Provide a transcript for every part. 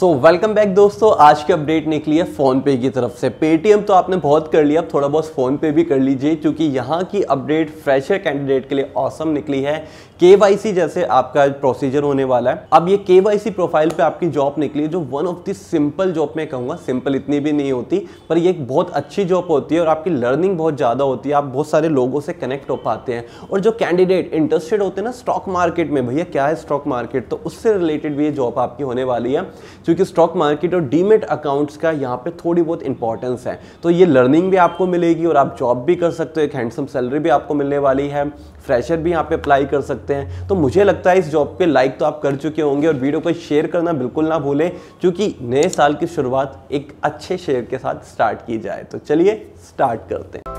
so welcome back दोस्तों आज की अपडेट निकली है फ़ोन पे की तरफ से पेटीएम तो आपने बहुत कर लिया अब थोड़ा बहुत फ़ोन पे भी कर लीजिए क्योंकि यहाँ की अपडेट फ्रेशर कैंडिडेट के लिए औसम निकली है के जैसे आपका प्रोसीजर होने वाला है अब ये के प्रोफाइल पे आपकी जॉब निकली है जो one of the simple job में कहूँगा सिंपल इतनी भी नहीं होती पर ये एक बहुत अच्छी जॉब होती है और आपकी लर्निंग बहुत ज़्यादा होती है आप बहुत सारे लोगों से कनेक्ट हो पाते हैं और जो कैंडिडेट इंटरेस्टेड होते हैं ना स्टॉक मार्केट में भैया क्या है स्टॉक मार्केट तो उससे रिलेटेड भी ये जॉब आपकी होने वाली है क्योंकि स्टॉक मार्केट और डीमेट अकाउंट्स का यहाँ पे थोड़ी बहुत इंपॉर्टेंस है तो ये लर्निंग भी आपको मिलेगी और आप जॉब भी कर सकते हो एक हैंडसम सैलरी भी आपको मिलने वाली है फ्रेशर भी यहाँ पे अप्लाई कर सकते हैं तो मुझे लगता है इस जॉब पे लाइक तो आप कर चुके होंगे और वीडियो को शेयर करना बिल्कुल ना भूलें क्योंकि नए साल की शुरुआत एक अच्छे शेयर के साथ स्टार्ट की जाए तो चलिए स्टार्ट करते हैं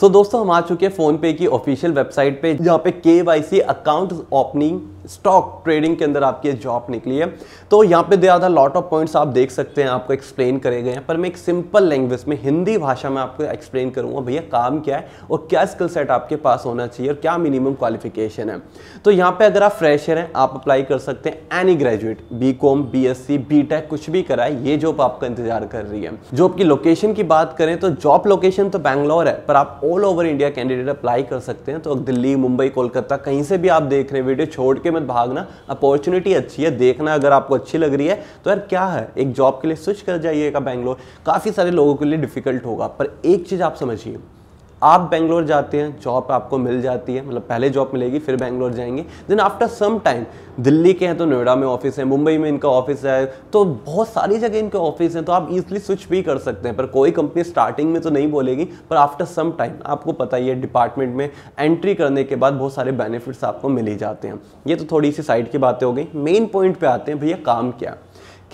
सो so, दोस्तों हम आ चुके हैं फोन पे की ऑफिशियल वेबसाइट पे जहाँ पे के अकाउंट ओपनिंग स्टॉक ट्रेडिंग के अंदर आपकी जॉब निकली है तो यहाँ पे दिया था लॉट ऑफ पॉइंट्स आप देख सकते हैं आपको एक्सप्लेन करे गए हैं पर मैं एक सिंपल लैंग्वेज में हिंदी भाषा में आपको एक्सप्लेन करूंगा भैया काम क्या है और क्या स्किल सेट आपके पास होना चाहिए और क्या मिनिमम क्वालिफिकेशन है तो यहाँ पे अगर आप फ्रेशर हैं आप अप्लाई कर सकते हैं any graduate B com B कुछ भी कराए ये जॉब आपका इंतजार कर रही है जॉब की लोकेशन की बात करें तो जॉब लोकेशन तो बैंगलोर है पर आप all over India candidate apply कर सकते हैं तो दिल्ली मुंबई कोलकाता कहीं से भी आप देख रहे हैं वीडियो छोड़ के मत भागना अपॉर्चुनिटी अच्छी है देखना अगर आपको अच्छी लग रही है तो यार क्या है एक जॉब के लिए स्विच कर जाइएगा बैंगलोर काफ़ी सारे लोगों के लिए डिफिकल्ट होगा पर एक चीज़ आप समझिए आप बेंगलोर जाते हैं जॉब आपको मिल जाती है मतलब पहले जॉब मिलेगी फिर बेंगलोर जाएंगे then after some time Delhi के हैं तो नोएडा में ऑफिस है मुंबई में इनका ऑफिस है तो बहुत सारी जगह इनके ऑफिस हैं तो आप इजली स्विच भी कर सकते हैं पर कोई कंपनी स्टार्टिंग में तो नहीं बोलेगी पर आफ्टर सम टाइम आपको पता ही है डिपार्टमेंट में एंट्री करने के बाद बहुत सारे बेनिफिट्स आपको मिल ही जाते हैं ये तो थोड़ी सी साइड की बातें हो गई मेन पॉइंट पर आते हैं भैया काम क्या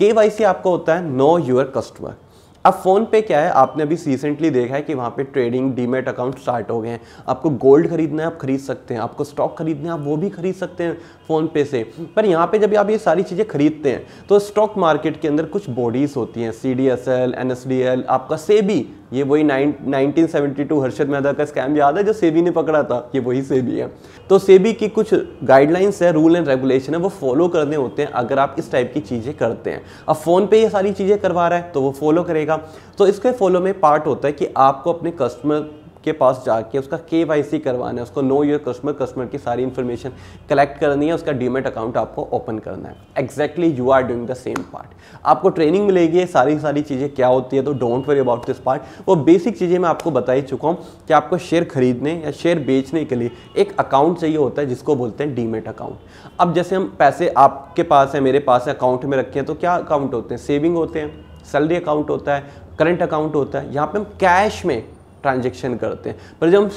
के आपका होता है नो योर कस्टमर अब फ़ोन पे क्या है आपने अभी रिसेंटली देखा है कि वहाँ पे ट्रेडिंग डीमेट अकाउंट स्टार्ट हो गए हैं आपको गोल्ड खरीदना है आप खरीद सकते हैं आपको स्टॉक खरीदना है आप वो भी खरीद सकते हैं फ़ोन पे से पर यहाँ पे जब आप ये सारी चीज़ें खरीदते हैं तो स्टॉक मार्केट के अंदर कुछ बॉडीज़ होती हैं C D S L N S D L आपका से भी ये वही nineteen seventy two Harshad Mehta का स्कैम याद है जो सेबी ने पकड़ा था ये वही सेबी है तो सेबी की कुछ गाइडलाइंस है रूल एंड रेगुलेशन है वो फॉलो करने होते हैं अगर आप इस टाइप की चीज़ें करते हैं अब फ़ोन पे ये सारी चीज़ें करवा रहा है तो वो फॉलो करेगा तो इसके फॉलो में पार्ट होता है कि आपको अपने कस्टमर के पास जाके उसका के करवाना है उसको नो योर कस्टमर कस्टमर की सारी इन्फॉर्मेशन कलेक्ट करनी है उसका डीमेट अकाउंट आपको ओपन करना है exactly you are doing the same part आपको ट्रेनिंग मिलेगी सारी सारी चीज़ें क्या होती है तो don't worry about this part वो बेसिक चीज़ें मैं आपको बता ही चुका हूँ कि आपको शेयर खरीदने या शेयर बेचने के लिए एक अकाउंट चाहिए होता है जिसको बोलते हैं डीमेट अकाउंट अब जैसे हम पैसे आपके पास है मेरे पास है अकाउंट में रखे हैं तो क्या अकाउंट होते हैं सेविंग होते हैं सैलरी अकाउंट होता है करंट अकाउंट होता है यहाँ पे हम कैश में ट्रांजेक्शन करते हैं पर जब हम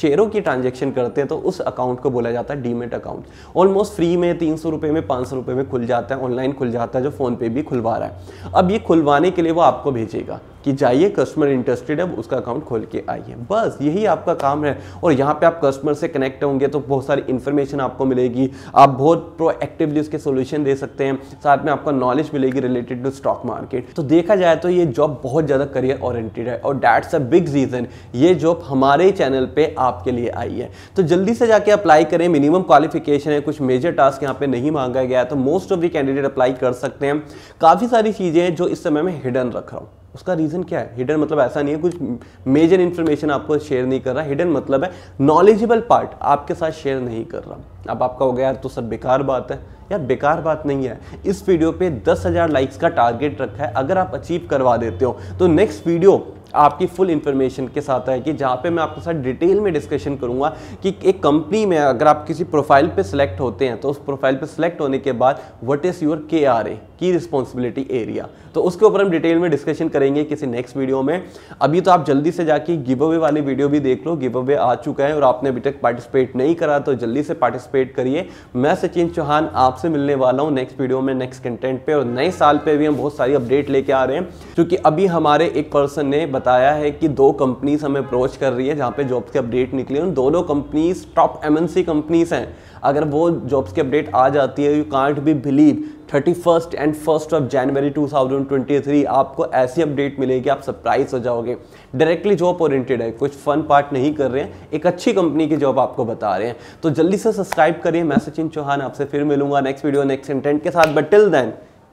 शेयरों की ट्रांजेक्शन करते हैं तो उस अकाउंट को बोला जाता है डीमेट अकाउंट ऑलमोस्ट फ्री में तीन सौ रुपये में पाँच सौ रुपये में खुल जाता है ऑनलाइन खुल जाता है जो फ़ोन पे भी खुलवा रहा है अब ये खुलवाने के लिए वो आपको भेजेगा कि जाइए कस्टमर इंटरेस्टेड है उसका अकाउंट खोल के आइए बस यही आपका काम है और यहाँ पे आप कस्टमर से कनेक्ट होंगे तो बहुत सारी इन्फॉर्मेशन आपको मिलेगी आप बहुत प्रोएक्टिवली उसके सोल्यूशन दे सकते हैं साथ में आपका नॉलेज मिलेगी रिलेटेड टू स्टॉक मार्केट तो देखा जाए तो ये जॉब बहुत ज़्यादा करियर ओरिएंटेड है और डैट्स अ बिग रीज़न ये जॉब हमारे चैनल पर आपके लिए आई है तो जल्दी से जाके अप्लाई करें मिनिमम क्वालिफिकेशन है कुछ मेजर टास्क यहाँ पे नहीं मांगा गया तो most of the candidate apply कर सकते हैं काफ़ी सारी चीज़ें हैं जो इस समय मैं हिडन रख रहा हूँ उसका रीज़न क्या है हिडन मतलब ऐसा नहीं है कुछ मेजर इन्फॉर्मेशन आपको शेयर नहीं कर रहा हिडन मतलब है नॉलेजेबल पार्ट आपके साथ शेयर नहीं कर रहा अब आपका हो गया यार तो सब बेकार बात है यार बेकार बात नहीं है इस वीडियो पे हजार लाइक्स का टारगेट रखा है अगर आप अचीव करवा देते हो तो नेक्स्ट वीडियो आपकी फुल इंफॉर्मेशन के साथ आएगी जहाँ पे मैं आपके साथ डिटेल में डिस्कशन करूँगा कि एक कंपनी में अगर आप किसी प्रोफाइल पे सिलेक्ट होते हैं तो उस प्रोफाइल पे सिलेक्ट होने के बाद what is your K R A की रिस्पॉन्सिबिलिटी एरिया तो उसके ऊपर हम डिटेल में डिस्कशन करेंगे किसी नेक्स्ट वीडियो में अभी तो आप जल्दी से जाके गिव अवे वाली वीडियो भी देख लो गिव अवे आ चुका है और आपने अभी तक पार्टिसिपेट नहीं करा तो जल्दी से पार्टिसिपेट करिए मैं सचिन चौहान आपसे मिलने वाला हूँ नेक्स्ट वीडियो में नेक्स्ट कंटेंट पे और नए साल पे भी हम बहुत सारी अपडेट लेके आ रहे हैं क्योंकि अभी हमारे एक पर्सन ने बताया है कि दो कंपनीज हमें अप्रोच कर रही है जहाँ पे जॉब्स की अपडेट निकली उन दोनों कंपनीज टॉप एमएनसी कंपनीज हैं अगर वो जॉब्स की अपडेट आ जाती है you can't be believe thirty first and first of January 2023 आपको ऐसी अपडेट मिलेगी आप सरप्राइज हो जाओगे डायरेक्टली जॉब ओरिएंटेड है कुछ फन पार्ट नहीं कर रहे हैं एक अच्छी कंपनी की जॉब आपको बता रहे हैं तो जल्दी से सब्सक्राइब करिए मैं सचिन चौहान आपसे फिर मिलूंगा नेक्स्ट वीडियो नेक्स्ट कंटेंट के साथ but till then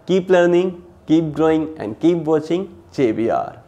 keep learning keep drawing and keep watching J